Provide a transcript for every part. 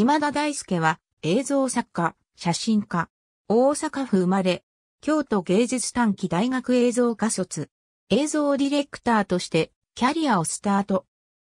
島田大輔は映像作家、写真家。大阪府生まれ、京都芸術短期大学映像科卒。映像ディレクターとしてキャリアをスタート。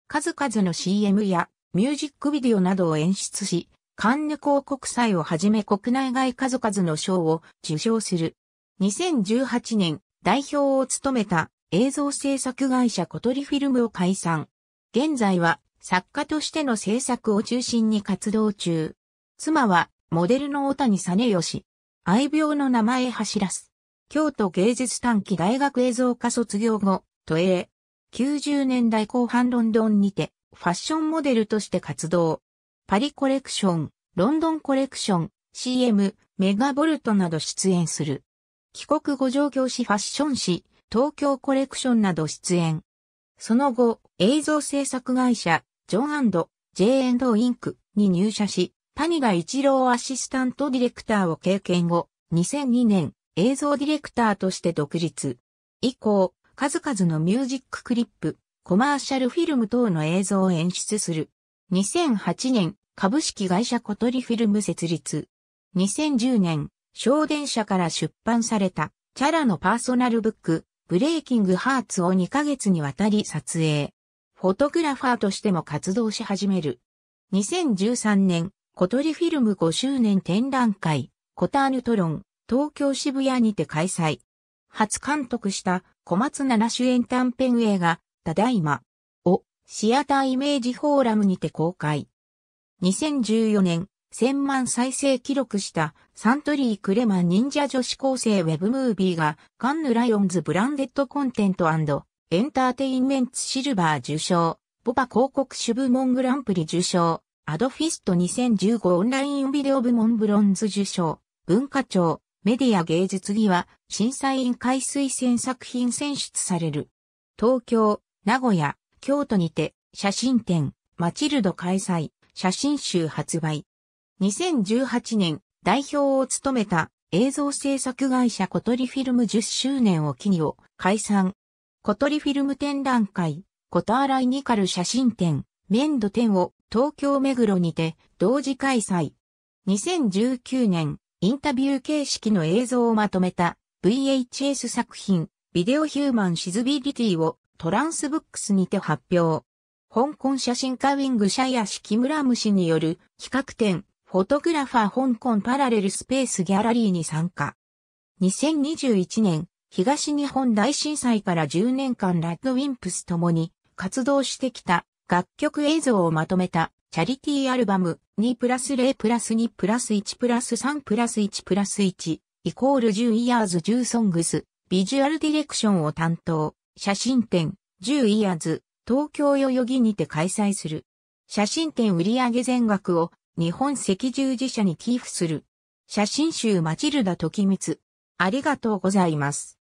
数々の CM やミュージックビデオなどを演出し、カンヌ広告祭をはじめ国内外数々の賞を受賞する。2018年、代表を務めた映像制作会社小鳥フィルムを解散。現在は作家としての制作を中心に活動中。妻は、モデルの大谷よし。愛病の名前走らす。京都芸術短期大学映像科卒業後、都営。90年代後半ロンドンにて、ファッションモデルとして活動。パリコレクション、ロンドンコレクション、CM、メガボルトなど出演する。帰国後上京しファッション誌、東京コレクションなど出演。その後、映像制作会社、ジョン &J& インクに入社し、谷田一郎アシスタントディレクターを経験後、2002年映像ディレクターとして独立。以降、数々のミュージッククリップ、コマーシャルフィルム等の映像を演出する。2008年、株式会社小鳥フィルム設立。2010年、小電車から出版された、チャラのパーソナルブック、ブレイキングハーツを2ヶ月にわたり撮影。フォトグラファーとしても活動し始める。2013年、小鳥フィルム5周年展覧会、コターヌトロン、東京渋谷にて開催。初監督した小松七主演短編映画、ただいま、をシアターイメージフォーラムにて公開。2014年、1000万再生記録したサントリークレマ忍者女子高生ウェブムービーがカンヌライオンズブランデッドコンテントエンターテインメンツシルバー受賞、ボパ広告主部門グランプリ受賞、アドフィスト2015オンラインビデオ部門ブロンズ受賞、文化庁、メディア芸術儀は審査員会推薦作品選出される。東京、名古屋、京都にて写真展、マチルド開催、写真集発売。2018年、代表を務めた映像制作会社小鳥フィルム10周年を機にを解散、小鳥フィルム展覧会、コタアライニカル写真展、メンド展を東京目黒にて同時開催。2019年、インタビュー形式の映像をまとめた VHS 作品、ビデオヒューマンシズビリティをトランスブックスにて発表。香港写真家ウィングシャヤシ村虫による企画展、フォトグラファー香港パラレルスペースギャラリーに参加。2021年東日本大震災から10年間ラッドウィンプスともに活動してきた楽曲映像をまとめたチャリティーアルバム2プラス0プラス2プラス1プラス3プラス1プラス1イコール10イヤーズ10ソングスビジュアルディレクションを担当写真展10イヤーズ東京代々木にて開催する写真展売上全額を日本赤十字社に寄付する写真集マチルダ時光ありがとうございます。